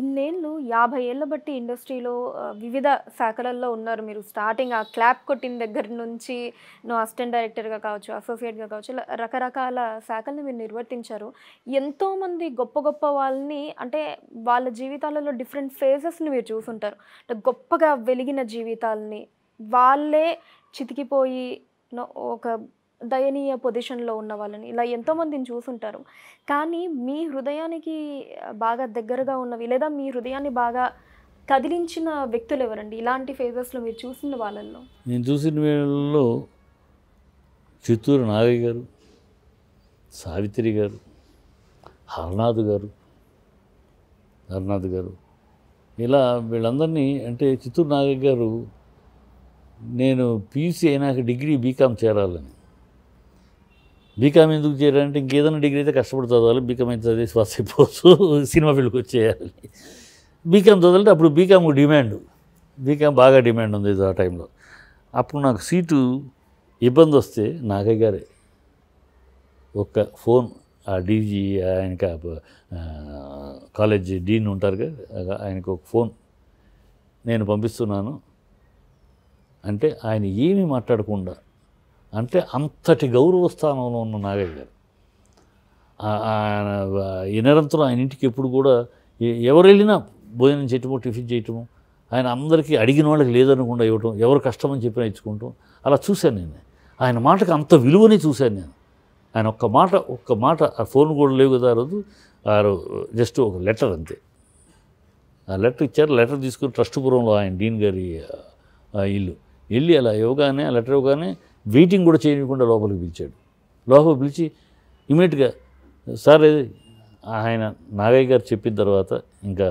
ఇన్నేళ్ళు యాభై ఏళ్ళ బట్టి ఇండస్ట్రీలో వివిధ శాఖలలో ఉన్నారు మీరు స్టార్టింగ్ ఆ క్లాప్ కొట్టిన దగ్గర నుంచి నువ్వు అసిస్టెంట్ డైరెక్టర్గా కావచ్చు అసోసియేట్గా కావచ్చు రకరకాల శాఖల్ని మీరు నిర్వర్తించారు ఎంతోమంది గొప్ప గొప్ప వాళ్ళని అంటే వాళ్ళ జీవితాలలో డిఫరెంట్ ఫేజెస్ని మీరు చూసుంటారు అంటే గొప్పగా వెలిగిన జీవితాలని వాళ్ళే చితికిపోయి ఒక దయనీయ పొజిషన్లో ఉన్న వాళ్ళని ఇలా ఎంతోమందిని చూసుంటారు కానీ మీ హృదయానికి బాగా దగ్గరగా ఉన్నవి లేదా మీ హృదయాన్ని బాగా కదిలించిన వ్యక్తులు ఎవరండి ఇలాంటి ఫేజెస్లో మీరు చూసిన వాళ్ళల్లో నేను చూసిన వీళ్ళలో చిత్తూరు నాగయ్య గారు సావిత్రి గారు హరినాథ్ గారు హరినాథ్ గారు ఇలా వీళ్ళందరినీ అంటే చిత్తూరు నాగయ్య గారు నేను పీసీ అయినాక డిగ్రీ బీకామ్ చేరాలని బీకామ్ ఎందుకు చేయాలంటే ఇంకేదైనా డిగ్రీ అయితే కష్టపడి చదవాలి బీకామ్ అయితే చదివి శ్వాస అయిపోవచ్చు సినిమా ఫీల్డ్కి వచ్చేయాలి బీకామ్ చదవాలంటే అప్పుడు బీకామ్ డిమాండ్ బీకామ్ బాగా డిమాండ్ ఉంది ఆ టైంలో అప్పుడు నాకు సీటు ఇబ్బంది వస్తే నాగయ్య గారే ఒక్క ఫోన్ ఆ డీజీ ఆయనకి కాలేజ్ డీన్ ఉంటారు కదా ఆయనకు ఒక ఫోన్ నేను పంపిస్తున్నాను అంటే ఆయన ఏమీ మాట్లాడకుండా అంటే అంతటి గౌరవ స్థానంలో ఉన్న నాగయ్య గారు ఆయన నిరంతరం ఆయన ఇంటికి ఎప్పుడు కూడా ఎవరు వెళ్ళినా భోజనం చేయటము టిఫిన్ చేయటము ఆయన అందరికీ అడిగిన వాళ్ళకి లేదనకుండా ఇవ్వటం ఎవరు కష్టమని చెప్పినా ఇచ్చుకుంటాం అలా చూశాను నేను ఆయన మాటకు అంత విలువని చూశాను నేను ఆయన ఒక్క మాట ఒక్క మాట ఆ ఫోన్ కూడా లేవు కదా రోజు జస్ట్ ఒక లెటర్ అంతే ఆ లెటర్ ఇచ్చారు లెటర్ తీసుకుని ట్రస్టుపురంలో ఆయన డీన్ గారి ఇల్లు వెళ్ళి అలా ఇవ్వగానే ఆ లెటర్ ఇవ్వగానే వెయిటింగ్ కూడా చేయకుండా లోపలికి పిలిచాడు లోపలికి పిలిచి ఇమీడియట్గా సార్ ఆయన నాగయ్య గారు చెప్పిన తర్వాత ఇంకా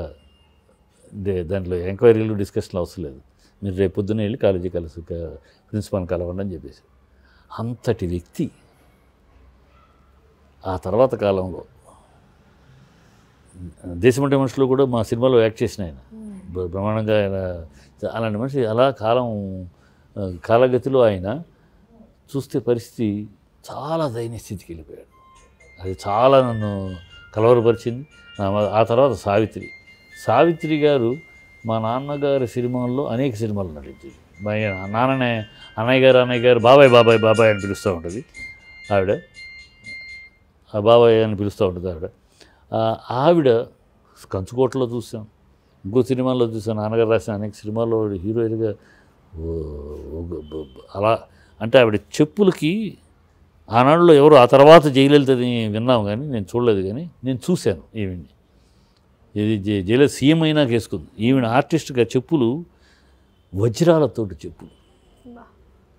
దాంట్లో ఎంక్వైరీలు డిస్కషన్ అవసరం లేదు మీరు రేపు పొద్దున్న వెళ్ళి కాలేజీ కలిసి ప్రిన్సిపాల్ని కలవండి అని చెప్పేసి అంతటి వ్యక్తి ఆ తర్వాత కాలంలో దేశమంటి మనుషులు కూడా మా సినిమాలో యాక్ట్ చేసిన ఆయన బ్రహ్మాండంగా ఆయన అలాంటి మనిషి అలా కాలం కాలగతిలో ఆయన చూస్తే పరిస్థితి చాలా దయనీయ స్థితికి వెళ్ళిపోయాడు అది చాలా నన్ను కలవరపరిచింది ఆ తర్వాత సావిత్రి సావిత్రి గారు మా నాన్నగారి సినిమాల్లో అనేక సినిమాలు నటించింది మా నాన్ననే అన్నయ్య గారు అన్నయ్య గారు బాబాయ్ బాబాయ్ బాబాయ్ అని పిలుస్తూ ఉంటుంది ఆవిడ ఆ బాబాయ్ అని పిలుస్తూ ఉంటుంది ఆవిడ ఆవిడ కంచుకోటలో చూసాం ఇంకో సినిమాల్లో చూసాం నాన్నగారు రాసిన అనేక సినిమాల్లో హీరోయిన్గా అలా అంటే ఆవిడ చెప్పులకి ఆనాడులో ఎవరు ఆ తర్వాత జయలలితని విన్నాం కానీ నేను చూడలేదు కానీ నేను చూశాను ఈవిడ్ని ఇది జయలలిత సీఎం అయినా వేసుకుంది ఈవిడ ఆర్టిస్ట్గా చెప్పులు వజ్రాలతోటి చెప్పులు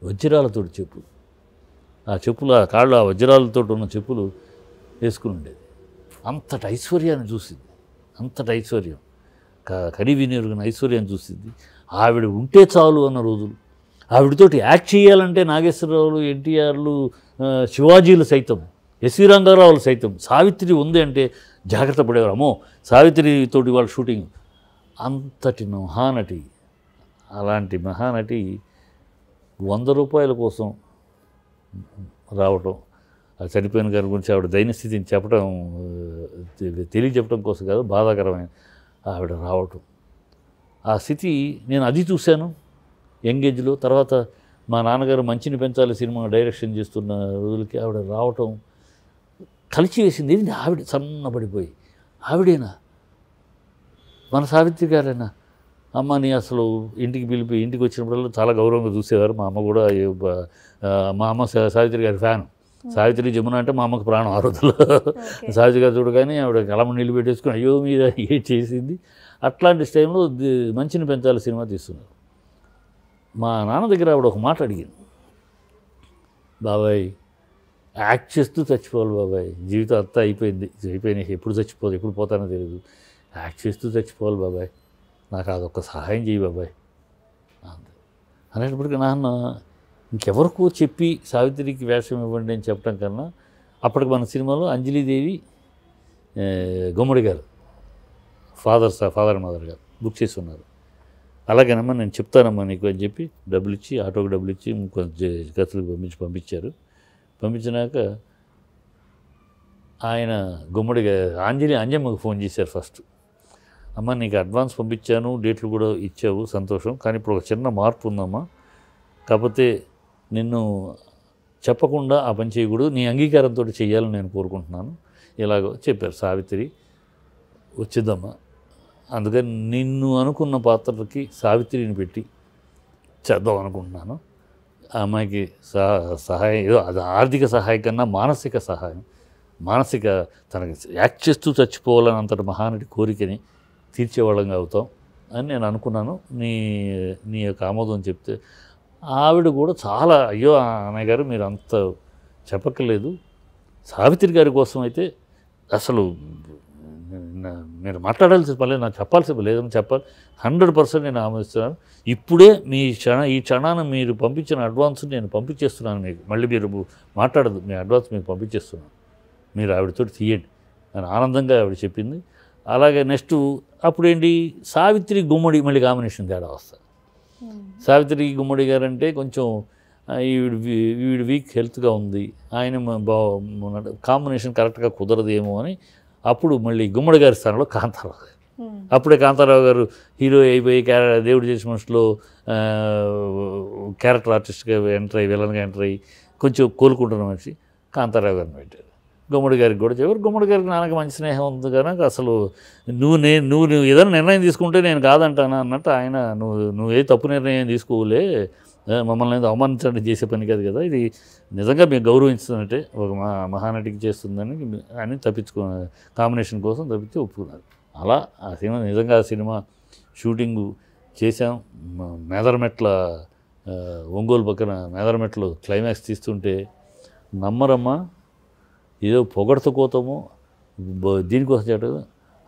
వజ్రాలతోటి చెప్పులు ఆ చెప్పులు ఆ కాళ్ళు ఆ వజ్రాలతో ఉన్న చెప్పులు వేసుకుని ఉండేది అంతటి ఐశ్వర్యాన్ని చూసింది అంతటి ఐశ్వర్యం కనివినిరుగున ఐశ్వర్యాన్ని చూసింది ఆవిడ ఉంటే చాలు అన్న రోజులు ఆవిడతోటి యాక్ట్ చేయాలంటే నాగేశ్వరరావులు ఎన్టీఆర్లు శివాజీలు సైతం ఎస్వి రంగారావులు సైతం సావిత్రి ఉంది అంటే జాగ్రత్త పడేవారు అమ్మో సావిత్రితోటి వాళ్ళ షూటింగ్ అంతటి మహానటి అలాంటి మహానటి వంద రూపాయల కోసం రావటం చనిపోయిన గారి గురించి ఆవిడ దైనస్థితిని చెప్పడం తెలియజెప్పడం కోసం కాదు బాధాకరమైన ఆవిడ రావటం ఆ స్థితి నేను అది చూశాను ఎంగేజ్లో తర్వాత మా నాన్నగారు మంచిని పెంచాలి సినిమా డైరెక్షన్ చేస్తున్న రోజులకి ఆవిడ రావటం కలిసి వేసింది ఏంటి ఆవిడ సన్నబడిపోయి ఆవిడేనా మన సావిత్రి గారేనా అమ్మని అసలు ఇంటికి పిలిపి ఇంటికి వచ్చినప్పుడల్లా చాలా గౌరవంగా చూసేవారు మా అమ్మ కూడా మా అమ్మ సావిత్రి గారి ఫ్యాన్ సావిత్రి జమున అంటే మా అమ్మకు ప్రాణం ఆ రోజుల్లో సావిత్రి గారు చూడగానే ఆవిడ కలమ నీళ్ళు పెట్టేసుకుని అయ్యో మీద ఏ చేసింది అట్లాంటి టైంలో మంచిని పెంచాలి సినిమా తీస్తున్నారు మా నాన్న దగ్గర ఆవిడ ఒక మాట అడిగింది బాబాయ్ యాక్ట్ చేస్తూ చచ్చిపోవాలి బాబాయ్ జీవితం అంతా అయిపోయింది అయిపోయినాయి ఎప్పుడు చచ్చిపోదు ఎప్పుడు పోతానో తెలియదు యాక్ట్ చేస్తూ చచ్చిపోవాలి బాబాయ్ నాకు అదొక సహాయం చేయి బాబాయ్ అనేటప్పటికీ నాన్న ఇంకెవరికో చెప్పి సావిత్రికి వేషం ఇవ్వండి అని చెప్పడం కన్నా అప్పటికి మన సినిమాలో Anjali Devi Gummadi garu father sir father mother garu book చేసి ఉన్నారు అలాగేనమ్మా నేను చెప్తానమ్మా నీకు అని చెప్పి డబ్బులు ఇచ్చి ఆటోకి డబ్బులు ఇచ్చి ఖర్చులకు పంపించి పంపించారు పంపించినాక ఆయన గుమ్మడిగా ఆంజలి అంజమ్మకు ఫోన్ చేశారు ఫస్ట్ అమ్మ నీకు అడ్వాన్స్ పంపించాను డేట్లు కూడా ఇచ్చావు సంతోషం కానీ ఇప్పుడు ఒక చిన్న మార్పు ఉందమ్మా కాకపోతే నిన్ను చెప్పకుండా ఆ పని చేయకూడదు నీ అంగీకారంతో చేయాలని నేను కోరుకుంటున్నాను ఇలాగో చెప్పారు సావిత్రి వచ్చిద్దమ్మా అందుకని నిన్ను అనుకున్న పాత్రకి సావిత్రిని పెట్టి చేద్దాం అనుకుంటున్నాను అమ్మాయికి సహాయం ఏదో అది ఆర్థిక సహాయం కన్నా మానసిక సహాయం మానసిక తనకి యాక్ట్ చేస్తూ చచ్చిపోవాలని అంతటి మహానటి కోరికని తీర్చేవాళ్ళంగా అవుతాం అని నేను అనుకున్నాను నీ నీ యొక్క ఆమోదం చెప్తే ఆవిడ కూడా చాలా అయ్యో అన్నయ్య గారు మీరు అంత చెప్పక్కర్లేదు సావిత్రి గారి కోసం అయితే అసలు నేను మాట్లాడాల్సిన పర్లేదు నాకు చెప్పాల్సి లేదని చెప్పాలి హండ్రెడ్ పర్సెంట్ నేను ఆమోదిస్తున్నాను ఇప్పుడే మీ క్షణ ఈ క్షణాన్ని మీరు పంపించిన అడ్వాన్స్ నేను పంపించేస్తున్నాను మీకు మళ్ళీ మీరు మాట్లాడదు మీ అడ్వాన్స్ మీకు పంపించేస్తున్నాను మీరు ఆవిడతో తీయండి అని ఆనందంగా ఆవిడ చెప్పింది అలాగే నెక్స్ట్ అప్పుడేంటి సావిత్రి గుమ్మడి మళ్ళీ కాంబినేషన్ తేడా వస్తుంది సావిత్రి గుమ్మడి గారు అంటే కొంచెం ఈవిడ వీడి వీక్ హెల్త్గా ఉంది ఆయన బా కాంబినేషన్ కరెక్ట్గా కుదరదేమో అని అప్పుడు మళ్ళీ గుమ్మడి గారి స్థానంలో కాంతారావు గారు అప్పుడే కాంతారావు గారు హీరో అయిపోయి దేవుడు చేసిన మనుషులో క్యారెక్టర్ ఆర్టిస్ట్గా ఎంటర్ అయ్యి విలన్గా ఎంటర్ అయ్యి కొంచెం కోలుకుంటున్న మనిషి కాంతారావు గారిని పెట్టారు గుమ్మడి గారికి కూడా చెప్పారు గుమ్మడి గారికి నాన్నకి మంచి స్నేహం ఉంది కనుక అసలు నువ్వు నేను నువ్వు నువ్వు ఏదైనా నిర్ణయం తీసుకుంటే నేను కాదంటాను అన్నట్టు ఆయన నువ్వు నువ్వే తప్పు నిర్ణయం తీసుకోలే మమ్మల్ని అనేది అవమానించడానికి చేసే పని కాదు కదా ఇది నిజంగా మేము గౌరవించినట్టే ఒక మహానటికి చేస్తుందని అని తప్పించుకో కాంబినేషన్ కోసం తప్పించి ఒప్పుకున్నారు అలా ఆ సినిమా నిజంగా ఆ సినిమా షూటింగ్ చేసాం మేదరమెట్ల ఒంగోలు పక్కన మేదరమెట్లు క్లైమాక్స్ తీస్తుంటే నమ్మరమ్మా ఏదో పొగడత దీనికోసం చేయడం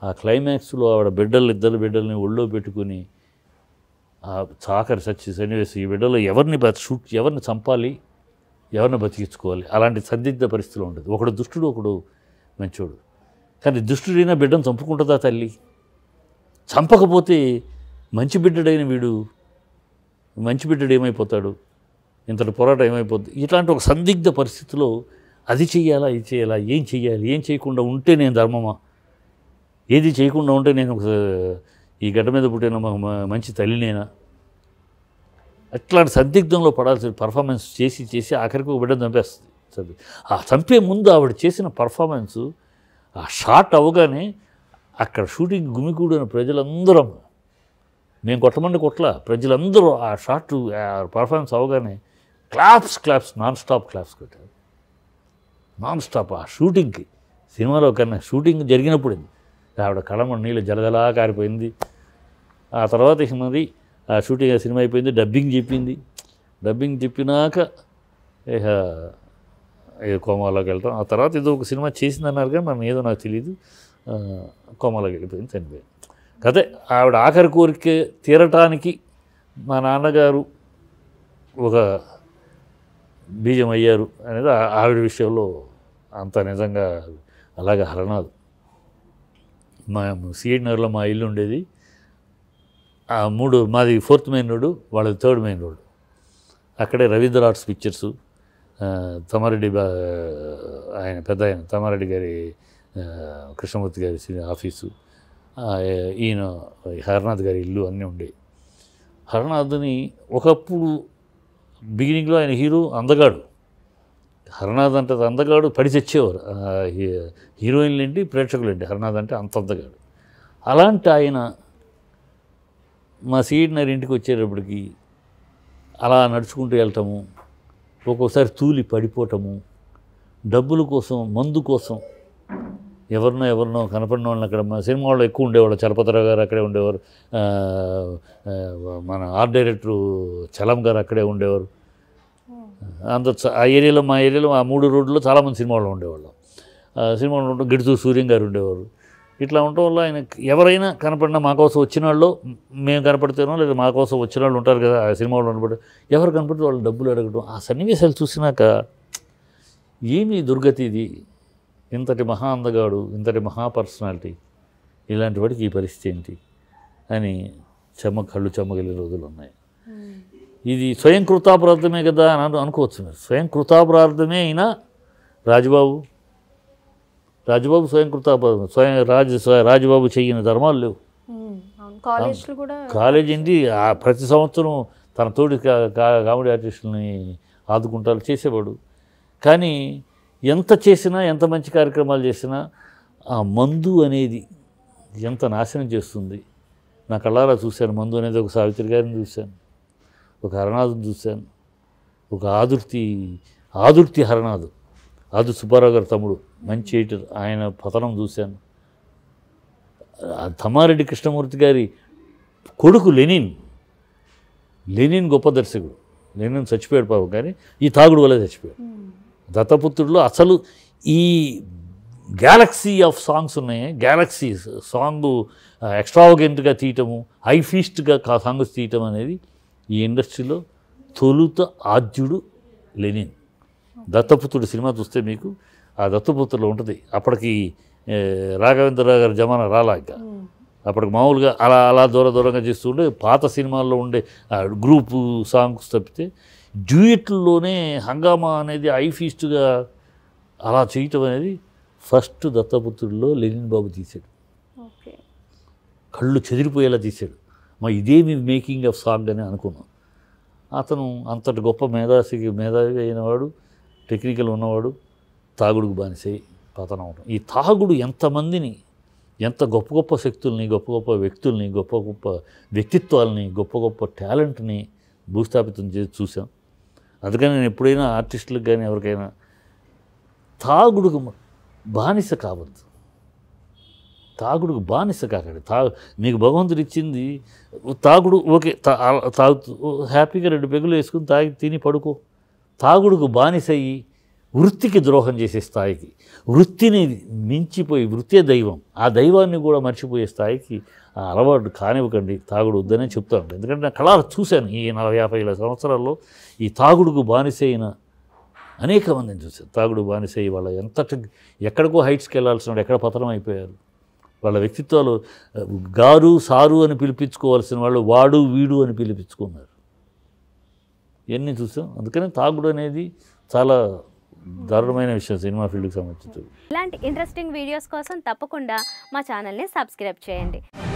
ఆ క్లైమాక్స్లో ఆవిడ బిడ్డలు ఇద్దరు బిడ్డల్ని ఒళ్ళో పెట్టుకుని చాకరి సచ్చి సన్నివేశం ఈ విడలో ఎవరిని షూట్ ఎవరిని చంపాలి ఎవరిని బతికించుకోవాలి అలాంటి సందిగ్ధ పరిస్థితులు ఉండదు ఒకడు దుష్టుడు ఒకడు మంచోడు కానీ దుష్టుడైనా బిడ్డను చంపుకుంటుందా తల్లి చంపకపోతే మంచి బిడ్డడైన వీడు మంచి బిడ్డడు ఏమైపోతాడు ఇంతటి పోరాటం ఏమైపోతుంది ఇట్లాంటి ఒక సందిగ్ధ పరిస్థితిలో అది చేయాలా ఇది చేయాలా ఏం చేయాలి ఏం చేయకుండా ఉంటే నేను ధర్మమా ఏది చేయకుండా ఉంటే నేను ఒక ఈ గడ్డ మీద పుట్టిన మంచి తల్లినేనా అట్లాంటి సందిగ్ధంలో పడాల్సిన పర్ఫార్మెన్స్ చేసి చేసి ఆఖరికి ఒక బిడ్డ చంపేస్తుంది చదివి ఆ చంపే ముందు ఆవిడ చేసిన పర్ఫార్మెన్సు ఆ షార్ట్ అవ్వగానే అక్కడ షూటింగ్ గుమికూడిన ప్రజలందరం మేము కొట్టమండి కొట్ల ప్రజలందరూ ఆ షార్ట్ పర్ఫార్మెన్స్ అవ్వగానే claps claps non stop claps కొట్టారు నాన్ స్టాప్ ఆ షూటింగ్కి సినిమాలో కన్నా షూటింగ్ జరిగినప్పుడు ఆవిడ కళమ నీళ్ళు జలజలా కారిపోయింది ఆ తర్వాత ఇక ఆ షూటింగ్ సినిమా అయిపోయింది డబ్బింగ్ చెప్పింది డబ్బింగ్ చెప్పినాక ఇక ఏదో కోమాలోకి వెళ్తాం ఆ తర్వాత ఇది ఒక సినిమా కానీ మనం ఏదో నాకు తెలియదు కోమాలోకి వెళ్ళిపోయింది చనిపోయింది అదే ఆవిడ ఆఖరి కోరిక తీరటానికి మా నాన్నగారు ఒక బీజం అయ్యారు అనేది ఆవిడ విషయంలో అంత నిజంగా అలాగే హరణాదు మా నగర్లో మా ఇల్లు ఉండేది మూడు మాది ఫోర్త్ మెయిన్ రోడ్డు వాళ్ళది థర్డ్ మెయిన్ రోడ్డు అక్కడే రవీంద్ర ఆర్ట్స్ పిక్చర్సు తమారెడ్డి ఆయన పెద్ద ఆయన తమారెడ్డి గారి కృష్ణమూర్తి గారి ఆఫీసు ఈయన హరనాథ్ గారి ఇల్లు అన్నీ ఉండేవి హరనాథ్ని ఒకప్పుడు బిగినింగ్లో ఆయన హీరో అందగాడు హరనాథ్ అంటే అందగాడు పడి తెచ్చేవారు హీరోయిన్లు ఏంటి ప్రేక్షకులు ఏంటి హరనాథ్ అంటే అంత అందగాడు అలాంటి ఆయన మా సీడినర్ ఇంటికి వచ్చేటప్పటికి అలా నడుచుకుంటూ వెళ్ళటము ఒక్కోసారి తూలి పడిపోవటము డబ్బుల కోసం మందు కోసం ఎవరినో ఎవరినో కనపడిన వాళ్ళని అక్కడ మా సినిమా వాళ్ళు ఎక్కువ ఉండేవాళ్ళు చలపతిరావు గారు అక్కడే ఉండేవారు మన ఆర్ట్ డైరెక్టర్ చలం గారు అక్కడే ఉండేవారు అంత ఆ ఏరియాలో మా ఏరియాలో ఆ మూడు రోడ్లో చాలామంది సినిమాలు ఉండేవాళ్ళం సినిమాలు ఉండటం గిడుతూ సూర్యం గారు ఉండేవారు ఇట్లా ఉండటం వల్ల ఆయన ఎవరైనా కనపడిన మా కోసం వచ్చిన వాళ్ళు మేము కనపడితేనో లేదా మా కోసం వచ్చిన వాళ్ళు ఉంటారు కదా ఆ సినిమాలో కనపడి ఎవరు కనపడితే వాళ్ళు డబ్బులు అడగడం ఆ సన్నివేశాలు చూసినాక ఏమీ దుర్గతి ఇది ఇంతటి మహా అందగాడు ఇంతటి మహా పర్సనాలిటీ ఇలాంటి వాడికి ఈ పరిస్థితి ఏంటి అని చెమ్మ కళ్ళు చెమ్మగలిగిన రోజులు ఉన్నాయి ఇది స్వయం కృతాపరార్థమే కదా అని అనుకోవచ్చు మీరు స్వయం కృతాపరార్థమే అయినా రాజుబాబు రాజబాబు స్వయంకృత స్వయం రాజ రాజబాబు చేయని ధర్మాలు లేవు కాలేజ్ ఏంటి ప్రతి సంవత్సరం తన తోటి కామెడీ ఆర్టిస్టులని ఆదుకుంటారు చేసేవాడు కానీ ఎంత చేసినా ఎంత మంచి కార్యక్రమాలు చేసినా ఆ మందు అనేది ఎంత నాశనం చేస్తుంది నా కళ్ళారా చూశాను మందు అనేది ఒక సావిత్రి గారిని చూశాను ఒక హరణాదుని చూశాను ఒక ఆదుర్తి ఆదుర్తి హరణాదు రాజు సుబ్బారావు గారు తమ్ముడు మంచి ఆయన పతనం చూశాను తమ్మారెడ్డి కృష్ణమూర్తి గారి కొడుకు లెనిన్ లెనిన్ గొప్ప దర్శకుడు లెనిన్ చచ్చిపోయాడు పాపం కానీ ఈ తాగుడు వల్ల చచ్చిపోయాడు hmm. దత్తపుత్రుడులో అసలు ఈ గ్యాలక్సీ ఆఫ్ సాంగ్స్ ఉన్నాయి గ్యాలక్సీ సాంగ్ ఎక్స్ట్రావగెంట్గా తీయటము హైఫీస్ట్గా సాంగ్స్ తీయటం అనేది ఈ ఇండస్ట్రీలో తొలుత ఆద్యుడు లెనిన్ దత్తపుత్రుడు సినిమా చూస్తే మీకు ఆ దత్తపుత్రులో ఉంటుంది అప్పటికి రాఘవేంద్రరావు గారి జమానా రాలా ఇంకా అప్పటికి మామూలుగా అలా అలా దూర దూరంగా చేస్తుండే పాత సినిమాల్లో ఉండే గ్రూపు సాంగ్స్ తప్పితే డ్యూయట్లోనే హంగామా అనేది ఐఫీస్ట్గా అలా చేయటం అనేది ఫస్ట్ దత్తపుత్రుల్లో లెనిన్ బాబు తీశాడు కళ్ళు చెదిరిపోయేలా తీశాడు మా ఇదేమి మేకింగ్ ఆఫ్ సాంగ్ అని అనుకున్నాం అతను అంతటి గొప్ప మేధాసి మేధావి అయినవాడు టెక్నికల్ ఉన్నవాడు తాగుడుకు బానిసై పతనం అవడం ఈ తాగుడు ఎంతమందిని ఎంత గొప్ప గొప్ప శక్తుల్ని గొప్ప గొప్ప వ్యక్తుల్ని గొప్ప గొప్ప వ్యక్తిత్వాలని గొప్ప గొప్ప టాలెంట్ని భూస్థాపితం చేసి చూసాం అందుకని నేను ఎప్పుడైనా ఆర్టిస్టులకు కానీ ఎవరికైనా తాగుడుకు బానిస కావద్దు తాగుడుకు బానిస కాకండి తా నీకు భగవంతుడు ఇచ్చింది తాగుడు ఓకే తా తాగుతూ హ్యాపీగా రెండు పెగులు వేసుకుని తాగి తిని పడుకో తాగుడుకు బానిసయ్యి వృత్తికి ద్రోహం చేసే స్థాయికి వృత్తిని మించిపోయి వృత్తే దైవం ఆ దైవాన్ని కూడా మర్చిపోయే స్థాయికి ఆ అలవాటు కానివ్వకండి తాగుడు వద్దనే చెప్తాను ఎందుకంటే నేను కళ చూశాను ఈ నలభై యాభై ఏళ్ళ సంవత్సరాల్లో ఈ తాగుడుకు బానిసైన అనేక మందిని చూశాను తాగుడు బానిసై వాళ్ళ ఎంత ఎక్కడికో హైట్స్కి వెళ్ళాల్సిన వాళ్ళు ఎక్కడ పతనం అయిపోయారు వాళ్ళ వ్యక్తిత్వాలు గారు సారు అని పిలిపించుకోవాల్సిన వాళ్ళు వాడు వీడు అని పిలిపించుకున్నారు ఇవన్నీ చూసాం అందుకని తాగుడు అనేది చాలా దారుణమైన విషయం సినిమా ఫీల్డ్కి సంబంధించి ఇలాంటి ఇంట్రెస్టింగ్ వీడియోస్ కోసం తప్పకుండా మా ఛానల్ని సబ్స్క్రైబ్ చేయండి